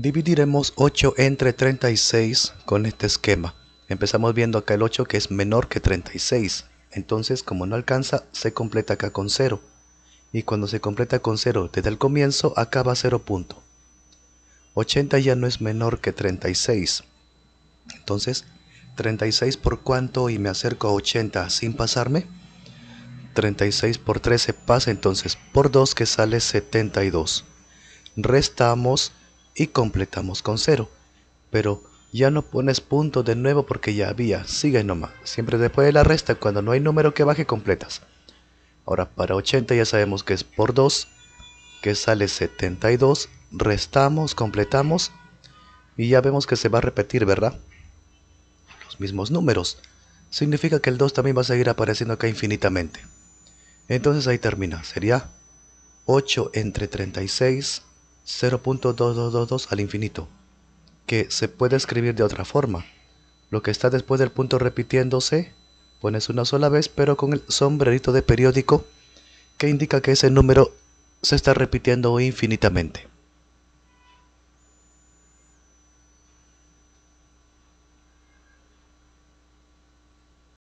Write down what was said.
Dividiremos 8 entre 36 con este esquema. Empezamos viendo acá el 8 que es menor que 36. Entonces, como no alcanza, se completa acá con 0. Y cuando se completa con 0 desde el comienzo, acá va 0 punto. 80 ya no es menor que 36. Entonces, 36 por cuánto y me acerco a 80 sin pasarme. 36 por 13 pasa entonces por 2 que sale 72. Restamos y completamos con 0. Pero ya no pones punto de nuevo porque ya había, sigue nomás. Siempre después de la resta, cuando no hay número que baje, completas. Ahora para 80 ya sabemos que es por 2, que sale 72, restamos, completamos y ya vemos que se va a repetir, ¿verdad? Los mismos números. Significa que el 2 también va a seguir apareciendo acá infinitamente. Entonces ahí termina, sería 8 entre 36 0.2222 al infinito, que se puede escribir de otra forma. Lo que está después del punto repitiéndose, pones una sola vez, pero con el sombrerito de periódico que indica que ese número se está repitiendo infinitamente.